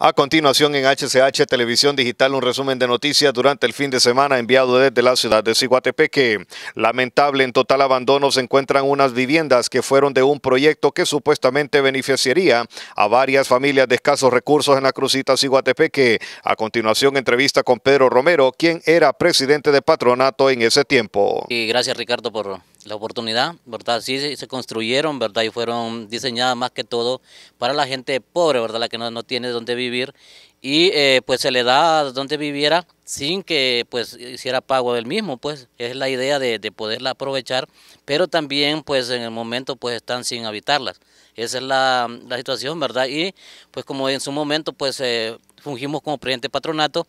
A continuación en HCH Televisión Digital un resumen de noticias durante el fin de semana enviado desde la ciudad de Ziguatepeque. Lamentable en total abandono se encuentran unas viviendas que fueron de un proyecto que supuestamente beneficiaría a varias familias de escasos recursos en la crucita Ciguatepeque. A continuación entrevista con Pedro Romero, quien era presidente de patronato en ese tiempo. Y gracias Ricardo por la oportunidad, ¿verdad? Sí se construyeron, ¿verdad? Y fueron diseñadas más que todo para la gente pobre, ¿verdad? La que no, tiene dónde vivir y eh, pues se le da donde viviera sin que pues hiciera pago del mismo, pues es la idea de, poderla aprovechar, pero también pues en el momento pues están sin habitarlas. Esa es la, la situación, ¿verdad? Y pues como en su momento pues eh, fungimos como presidente patronato,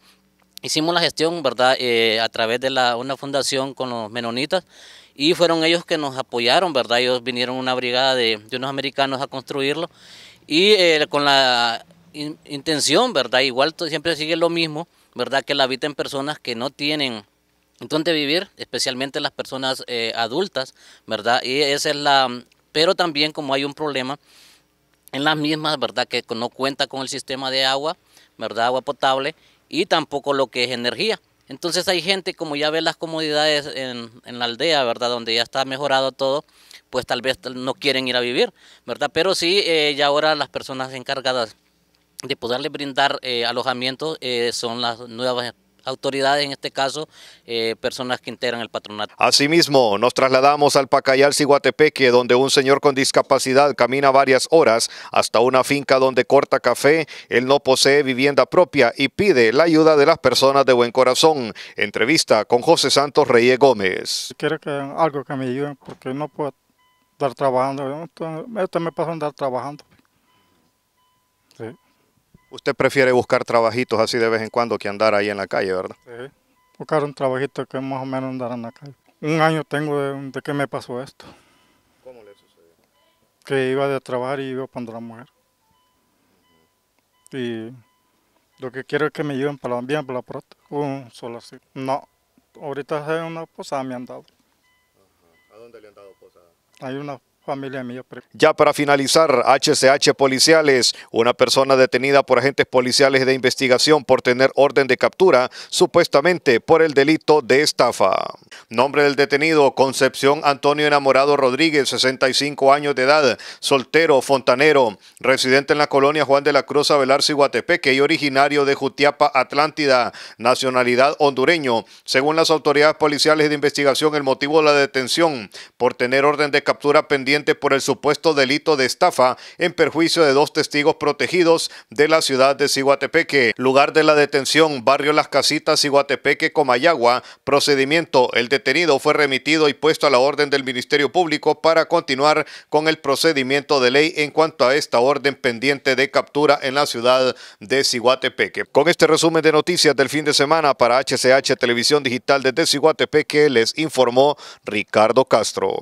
hicimos la gestión, ¿verdad?, eh, a través de una fundación con los menonitas y fueron ellos que nos apoyaron, ¿verdad? Ellos vinieron una brigada de, unos americanos a construirlo y eh, con la intención, ¿verdad? Igual siempre sigue lo mismo, ¿verdad? Que la habiten personas que no tienen dónde vivir, especialmente las personas eh, adultas, ¿verdad? Y esa es la... Pero también como hay un problema en las mismas, ¿verdad? Que no cuenta con el sistema de agua, ¿verdad? Agua potable y tampoco lo que es energía. Entonces hay gente, como ya ve las comodidades en, la aldea, ¿verdad? Donde ya está mejorado todo, pues tal vez no quieren ir a vivir, ¿verdad? Pero sí, eh, ya ahora las personas encargadas de poderle brindar eh, alojamiento eh, son las nuevas autoridades, en este caso, eh, personas que integran el patronato. Asimismo, nos trasladamos al Pacayal Ciguatepeque, donde un señor con discapacidad camina varias horas hasta una finca donde corta café. Él no posee vivienda propia y pide la ayuda de las personas de buen corazón. Entrevista con José Santos Reyes Gómez. Quiero que algo que me ayuden porque no puedo estar trabajando. me pasa andar trabajando. Usted prefiere buscar trabajitos así de vez en cuando que andar ahí en la calle, ¿verdad? Sí, buscar un trabajito que más o menos andar en la calle. Un año tengo de, de que me pasó esto. ¿Cómo le sucedió? Que iba de trabajar y iba para la mujer. Y lo que quiero es que me lleven para la bien, para la Un solo así. No, ahorita hay una posada me han dado. ¿A dónde le han dado posada? Hay una familia mía. Ya para finalizar, HCH Policiales, una persona detenida por agentes policiales de investigación por tener orden de captura, supuestamente por el delito de estafa. Nombre del detenido, Concepción Antonio Enamorado Rodríguez, 65 años de edad, soltero, fontanero, residente en la colonia Juan de la Cruz Abelar Guatepeque y originario de Jutiapa, Atlántida, nacionalidad hondureño. Según las autoridades policiales de investigación, el motivo de la detención por tener orden de captura pendiente por el supuesto delito de estafa en perjuicio de dos testigos protegidos de la ciudad de Ciguatepeque. Lugar de la detención, barrio Las Casitas, Ciguatepeque, Comayagua. Procedimiento, el detenido fue remitido y puesto a la orden del Ministerio Público para continuar con el procedimiento de ley en cuanto a esta orden pendiente de captura en la ciudad de Ciguatepeque. Con este resumen de noticias del fin de semana para HCH Televisión Digital desde Ciguatepeque les informó Ricardo Castro.